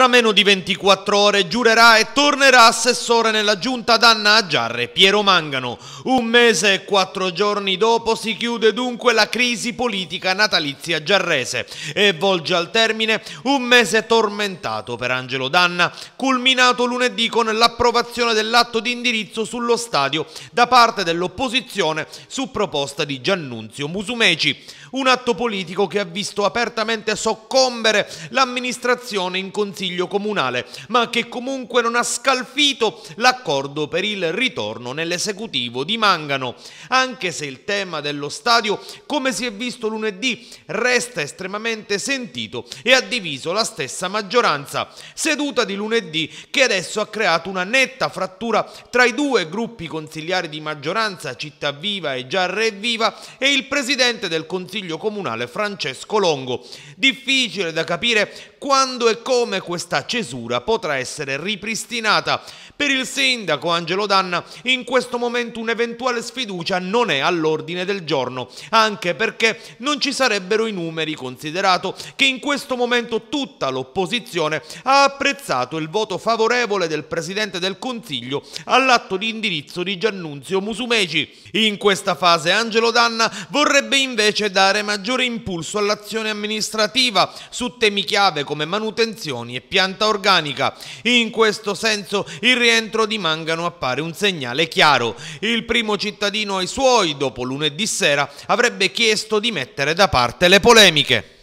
Tra meno di 24 ore giurerà e tornerà assessore nella giunta d'Anna a Giarre, Piero Mangano. Un mese e quattro giorni dopo si chiude dunque la crisi politica natalizia giarrese e volge al termine un mese tormentato per Angelo Danna, culminato lunedì con l'approvazione dell'atto di indirizzo sullo stadio da parte dell'opposizione su proposta di Giannunzio Musumeci. Un atto politico che ha visto apertamente soccombere l'amministrazione in consiglio Consiglio Comunale, ma che comunque non ha scalfito l'accordo per il ritorno nell'esecutivo di Mangano, anche se il tema dello stadio, come si è visto lunedì, resta estremamente sentito e ha diviso la stessa maggioranza, seduta di lunedì che adesso ha creato una netta frattura tra i due gruppi consigliari di maggioranza, Città Viva e Giarre e Viva, e il presidente del Consiglio Comunale Francesco Longo. Difficile da capire quando e come questa cesura potrà essere ripristinata. Per il sindaco Angelo Danna in questo momento un'eventuale sfiducia non è all'ordine del giorno, anche perché non ci sarebbero i numeri considerato che in questo momento tutta l'opposizione ha apprezzato il voto favorevole del Presidente del Consiglio all'atto di indirizzo di Giannunzio Musumeci. In questa fase Angelo Danna vorrebbe invece dare maggiore impulso all'azione amministrativa su temi chiave come manutenzioni e pianta organica. In questo senso il rientro di Mangano appare un segnale chiaro. Il primo cittadino ai suoi, dopo lunedì sera, avrebbe chiesto di mettere da parte le polemiche.